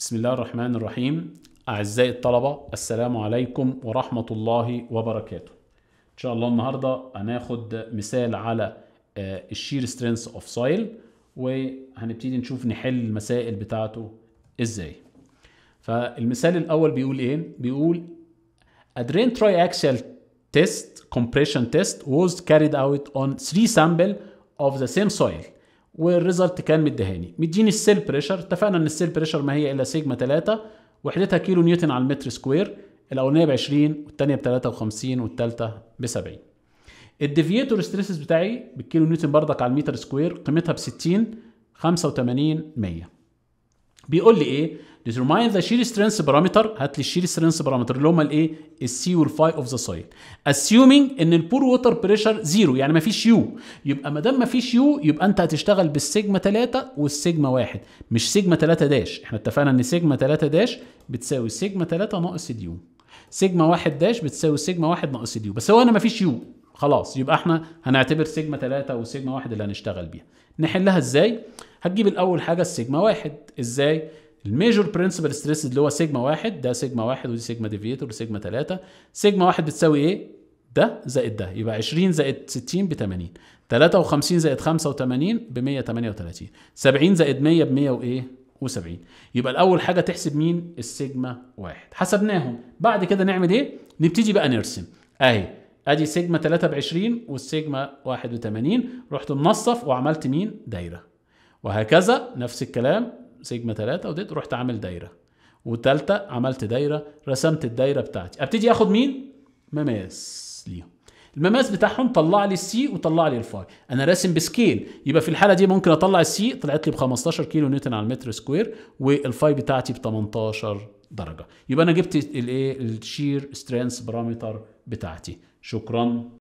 بسم الله الرحمن الرحيم أعزائي الطلبة السلام عليكم ورحمة الله وبركاته إن شاء الله النهاردة هناخد مثال على آه، الشير سترينث اوف سايل وهنبتدي نشوف نحل المسائل بتاعته ازاي فالمثال الأول بيقول إيه؟ بيقول A drain triaxial test compression test was carried out on three samples of the same soil والريزلت كان مديهاني مديني السيل بريشر اتفقنا ان السيل بريشر ما هي الا سيجما 3 وحدتها كيلو نيوتن على المتر سكوير الاولانيه ب 20 والثانيه ب 53 والثالثه ب 70 الديفيتور ستريسز بتاعي بالكيلو نيوتن بردك على المتر سكوير قيمتها ب 60 85 100 بيقول لي ايه determine the shear strength parameter هات لي الشير strength parameter اللي هما الايه السي والفاي اوف ذا سايل assuming ان البور ووتر بريشر زيرو يعني ما فيش يو يبقى ما دام ما فيش يو يبقى انت هتشتغل بالسيجما 3 والسيجما 1 مش سيجما 3 داش احنا اتفقنا ان سيجما 3 داش بتساوي سيجما 3 ناقص ديو. سيجما 1 داش بتساوي سيجما 1 ناقص ديو بس هو انا ما فيش يو خلاص يبقى احنا هنعتبر سيجما 3 وسيجما 1 اللي هنشتغل بيها نحلها ازاي هتجيب الاول حاجه السيجما 1 ازاي الميجور برنسبل ستريس اللي هو سيجما واحد ده سيجما واحد ودي سيجما ديفيتور وسيجما ثلاثة سيجما واحد بتساوي ايه؟ ده زائد ده يبقى 20 زائد 60 ب 80 53 زائد 85 ب 138 70 زائد 100 ب 100 وايه؟ و70 يبقى الاول حاجه تحسب مين؟ السيجما واحد حسبناهم بعد كده نعمل ايه؟ نبتدي بقى نرسم اهي ادي سيجما 3 ب 20 والسيجما 81 رحت منصف وعملت مين؟ دايره وهكذا نفس الكلام سيجما 3 وديت رحت عامل دايره وتالتة عملت دايره رسمت الدايره بتاعتي ابتدي اخد مين مماس ليهم المماس بتاعهم طلع لي السي وطلع لي الفاي انا راسم بسكيل يبقى في الحاله دي ممكن اطلع السي طلعت لي ب 15 كيلو نيوتن على المتر سكوير والفاي بتاعتي ب 18 درجه يبقى انا جبت الايه الشير سترينث بارامتر بتاعتي شكرا